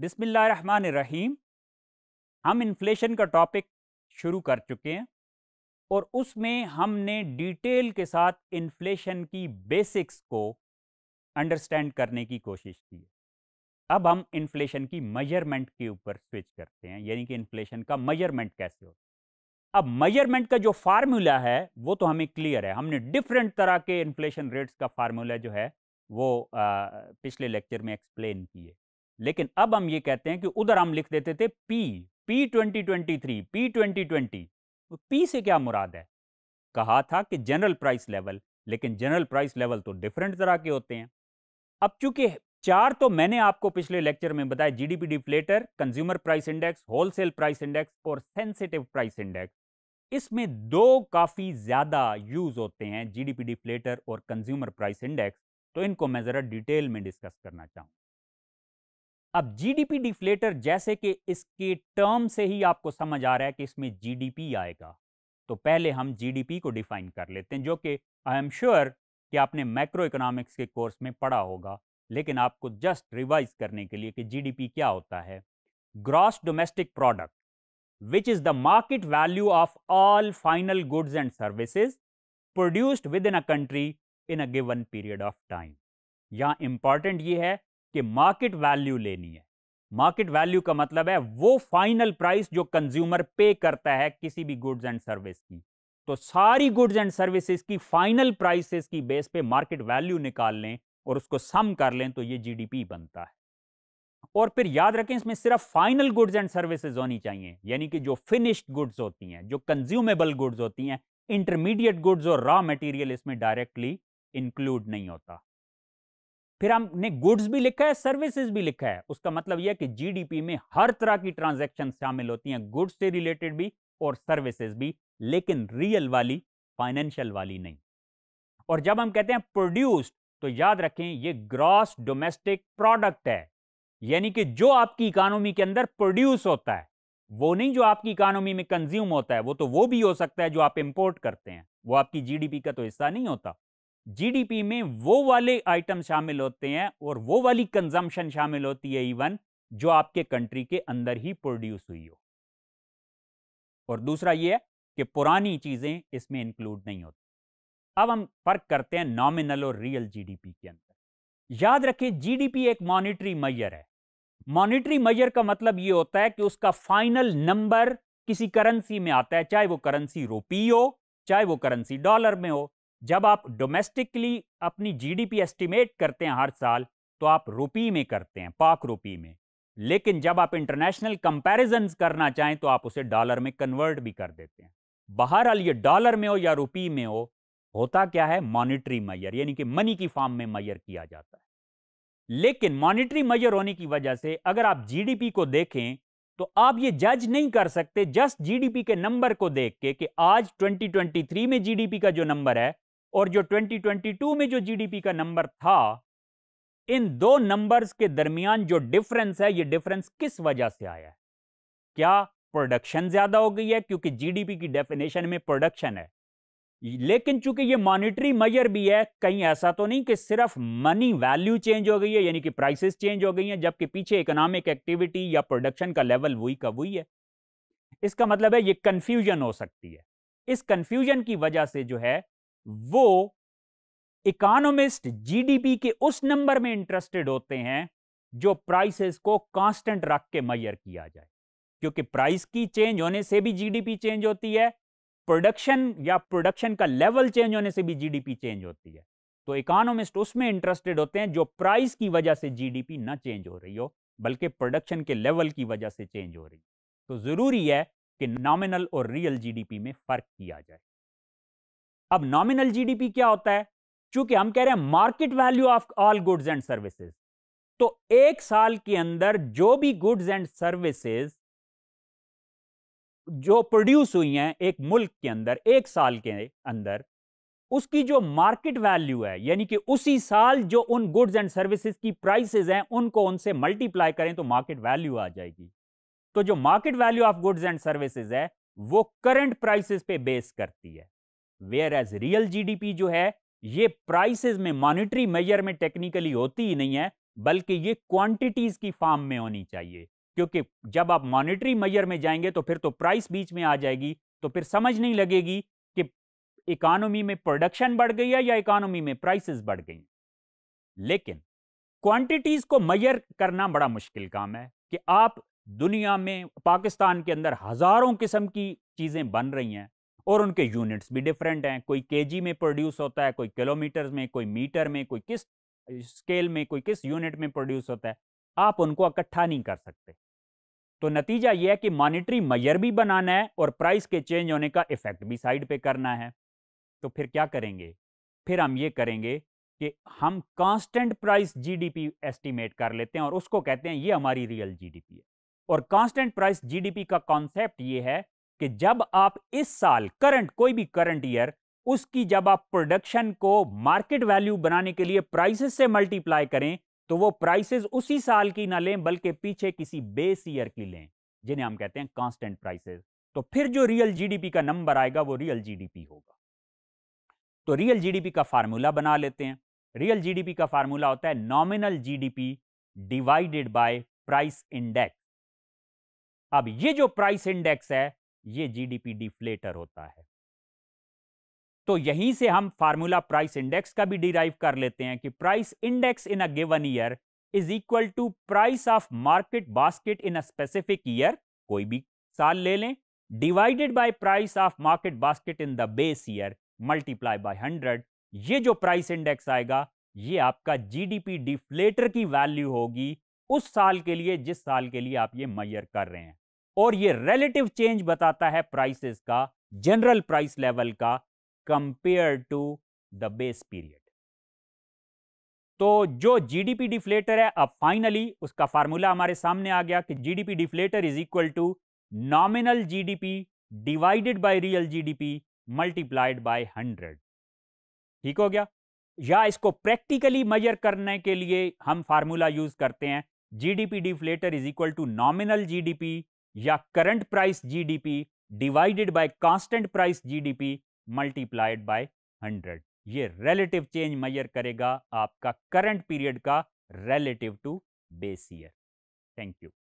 बिसमीम हम इन्फ्लेशन का टॉपिक शुरू कर चुके हैं और उसमें हमने डिटेल के साथ इन्फ्लेशन की बेसिक्स को अंडरस्टैंड करने की कोशिश की है अब हम इन्फ्लेशन की मेजरमेंट के ऊपर स्विच करते हैं यानी कि इन्फ्लेशन का मेजरमेंट कैसे होता अब मेजरमेंट का जो फार्मूला है वो तो हमें क्लियर है हमने डिफरेंट तरह के इन्फ्लेशन रेट्स का फार्मूला जो है वो आ, पिछले लेक्चर में एक्सप्लेन किए लेकिन अब हम ये कहते हैं कि उधर हम लिख देते थे P P twenty twenty three P twenty twenty P से क्या मुराद है कहा था कि जनरल प्राइस लेवल लेकिन जनरल प्राइस लेवल तो डिफरेंट तरह के होते हैं अब चूंकि चार तो मैंने आपको पिछले लेक्चर में बताया GDP deflator consumer price index wholesale price index और सेंसिटिव प्राइस इंडेक्स इसमें दो काफ़ी ज़्यादा यूज़ होते हैं जीडीपी डिफ्लेटर और कंज्यूमर प्राइस इंडेक्स तो इनको मैं ज़रा डिटेल में डिस्कस करना चाहूंगा अब जीडीपी डिफ्लेटर जैसे कि इसके टर्म से ही आपको समझ आ रहा है कि इसमें जीडीपी आएगा तो पहले हम जीडीपी को डिफाइन कर लेते हैं जो कि आई एम श्योर कि आपने मैक्रो इकोनॉमिक्स के कोर्स में पढ़ा होगा लेकिन आपको जस्ट रिवाइज करने के लिए कि जीडीपी क्या होता है gross domestic product which is the market value of all final goods and services produced within a country in a given period of time यहां इंपॉर्टेंट ये है कि मार्केट वैल्यू लेनी है मार्केट वैल्यू का मतलब है वो फाइनल प्राइस जो कंज्यूमर पे करता है किसी भी गुड्स एंड सर्विस की तो सारी गुड्स एंड सर्विसेज की फाइनल प्राइसेस की बेस पे मार्केट वैल्यू निकाल लें और उसको सम कर लें तो ये जीडीपी बनता है और फिर याद रखें इसमें सिर्फ फाइनल गुड्स एंड सर्विसेज होनी चाहिए यानी कि जो फिनिश्ड गुड्स होती हैं जो कंज्यूमेबल गुड्स होती हैं इंटरमीडिएट गुड्स और रॉ मटेरियल इसमें डायरेक्टली इंक्लूड नहीं होता फिर हमने गुड्स भी लिखा है सर्विसेज भी लिखा है उसका मतलब यह कि जीडीपी में हर तरह की ट्रांजेक्शन शामिल होती हैं गुड्स से रिलेटेड भी और सर्विसेज भी लेकिन रियल वाली फाइनेंशियल वाली नहीं और जब हम कहते हैं प्रोड्यूस्ड तो याद रखें ये ग्रॉस डोमेस्टिक प्रोडक्ट है यानी कि जो आपकी इकोनॉमी के अंदर प्रोड्यूस होता है वो नहीं जो आपकी इकोनॉमी में कंज्यूम होता है वो तो वो भी हो सकता है जो आप इंपोर्ट करते हैं वो आपकी जीडीपी का तो हिस्सा नहीं होता जीडीपी में वो वाले आइटम शामिल होते हैं और वो वाली कंजम्पशन शामिल होती है इवन जो आपके कंट्री के अंदर ही प्रोड्यूस हुई हो और दूसरा ये है कि पुरानी चीज़ें इसमें इंक्लूड नहीं होती अब हम फर्क करते हैं नॉमिनल और रियल जीडीपी के अंदर याद रखें जीडीपी एक मॉनिटरी मैयर है मॉनिटरी मैयर का मतलब ये होता है कि उसका फाइनल नंबर किसी करेंसी में आता है चाहे वो करेंसी रुपी हो चाहे वो करेंसी डॉलर में हो जब आप डोमेस्टिकली अपनी जीडीपी एस्टिमेट करते हैं हर साल तो आप रुपी में करते हैं पाक रुपी में लेकिन जब आप इंटरनेशनल कंपेरिजन करना चाहें तो आप उसे डॉलर में कन्वर्ट भी कर देते हैं बहरहाल ये डॉलर में हो या रुपी में हो होता क्या है मॉनिटरी मैयर यानी कि मनी की फॉर्म में मैयर किया जाता है लेकिन मॉनिटरी मैयर होने की वजह से अगर आप जीडीपी को देखें तो आप ये जज नहीं कर सकते जस्ट जीडीपी के नंबर को देख के कि आज 2023 में जीडीपी का जो नंबर है और जो 2022 में जो जीडीपी का नंबर था इन दो नंबर्स के दरमियान जो डिफरेंस है ये डिफरेंस किस वजह से आया है क्या प्रोडक्शन ज्यादा हो गई है क्योंकि जीडीपी की डेफिनेशन में प्रोडक्शन है लेकिन चूंकि ये मॉनिटरी मयर भी है कहीं ऐसा तो नहीं कि सिर्फ मनी वैल्यू चेंज हो गई है यानी कि प्राइसेस चेंज हो गई हैं जबकि पीछे इकोनॉमिक एक्टिविटी या प्रोडक्शन का लेवल वही का वही है इसका मतलब है ये कंफ्यूजन हो सकती है इस कंफ्यूजन की वजह से जो है वो इकोनॉमिस्ट जीडीपी के उस नंबर में इंटरेस्टेड होते हैं जो प्राइसेस को कांस्टेंट रख के मैयर किया जाए क्योंकि प्राइस की चेंज होने से भी जीडीपी चेंज होती है प्रोडक्शन या प्रोडक्शन का लेवल चेंज होने से भी जीडीपी चेंज होती है तो इकोनॉमिस्ट उसमें इंटरेस्टेड होते हैं जो प्राइस की वजह से जीडीपी ना चेंज हो रही हो बल्कि प्रोडक्शन के लेवल की वजह से चेंज हो रही तो ज़रूरी है कि नॉमिनल और रियल जीडीपी में फ़र्क किया जाए अब नॉमिनल जीडीपी क्या होता है चूंकि हम कह रहे हैं market value of all goods and services तो एक साल के अंदर जो भी गुड्स एंड सर्विसेज जो प्रोड्यूस हुई हैं एक मुल्क के अंदर एक साल के अंदर उसकी जो मार्केट वैल्यू है यानी कि उसी साल जो उन गुड्स एंड सर्विसेज की प्राइसेज हैं उनको उनसे मल्टीप्लाई करें तो मार्केट वैल्यू आ जाएगी तो जो market value of goods and services है वो करंट प्राइसेस पे बेस करती है वेयर एज रियल जीडीपी जो है ये प्राइसेस में मॉनिटरी मेजर में टेक्निकली होती ही नहीं है बल्कि ये क्वांटिटीज की फॉर्म में होनी चाहिए क्योंकि जब आप मॉनिटरी मेजर में जाएंगे तो फिर तो प्राइस बीच में आ जाएगी तो फिर समझ नहीं लगेगी कि इकानमी में प्रोडक्शन बढ़ गई है या इकानमी में प्राइसेस बढ़ गई लेकिन क्वांटिटीज को मैयर करना बड़ा मुश्किल काम है कि आप दुनिया में पाकिस्तान के अंदर हज़ारों किस्म की चीज़ें बन रही हैं और उनके यूनिट्स भी डिफरेंट हैं कोई केजी में प्रोड्यूस होता है कोई किलोमीटर में कोई मीटर में कोई किस स्केल में कोई किस यूनिट में प्रोड्यूस होता है आप उनको इकट्ठा नहीं कर सकते तो नतीजा यह है कि मॉनिटरी मयर भी बनाना है और प्राइस के चेंज होने का इफेक्ट भी साइड पे करना है तो फिर क्या करेंगे फिर हम ये करेंगे कि हम कांस्टेंट प्राइस जीडीपी एस्टिमेट कर लेते हैं और उसको कहते हैं ये हमारी रियल जीडीपी है और कांस्टेंट प्राइस जीडीपी का कॉन्सेप्ट ये है कि जब आप इस साल करंट कोई भी करंट ईयर उसकी जब आप प्रोडक्शन को मार्केट वैल्यू बनाने के लिए प्राइसेस से मल्टीप्लाई करें तो वो प्राइसेस उसी साल की ना लें बल्कि पीछे किसी बेस ईयर की लें जिन्हें हम कहते हैं कांस्टेंट प्राइसेस तो फिर जो रियल जीडीपी का नंबर आएगा वो रियल जीडीपी होगा तो रियल जीडीपी का फार्मूला बना लेते हैं रियल जीडीपी का फार्मूला होता है nominal GDP divided by price index अब ये जो प्राइस इंडेक्स है ये जीडीपी डिफ्लेटर होता है तो यहीं से हम फार्मूला प्राइस इंडेक्स का भी डिराइव कर लेते हैं कि price index in a given year is equal to price of market basket in a specific year कोई भी साल ले लें divided by price of market basket in the base year multiply by hundred ये जो प्राइस इंडेक्स आएगा ये आपका जीडीपी डिफ्लेटर की वैल्यू होगी उस साल के लिए जिस साल के लिए आप ये मैयर कर रहे हैं और ये रिलेटिव चेंज बताता है प्राइसेस का जनरल प्राइस लेवल का compare to the base period तो जो जीडीपी डिफ्लेटर है अब फाइनली उसका फार्मूला हमारे सामने आ गया कि GDP deflator is equal to nominal GDP divided by real GDP multiplied by hundred ठीक हो गया या इसको प्रैक्टिकली मेजर करने के लिए हम फार्मूला यूज करते हैं GDP deflator is equal to nominal GDP या current price GDP divided by constant price GDP multiplied by 100 ये रिलेटिव चेंज मैयर करेगा आपका करंट पीरियड का relative to base year thank you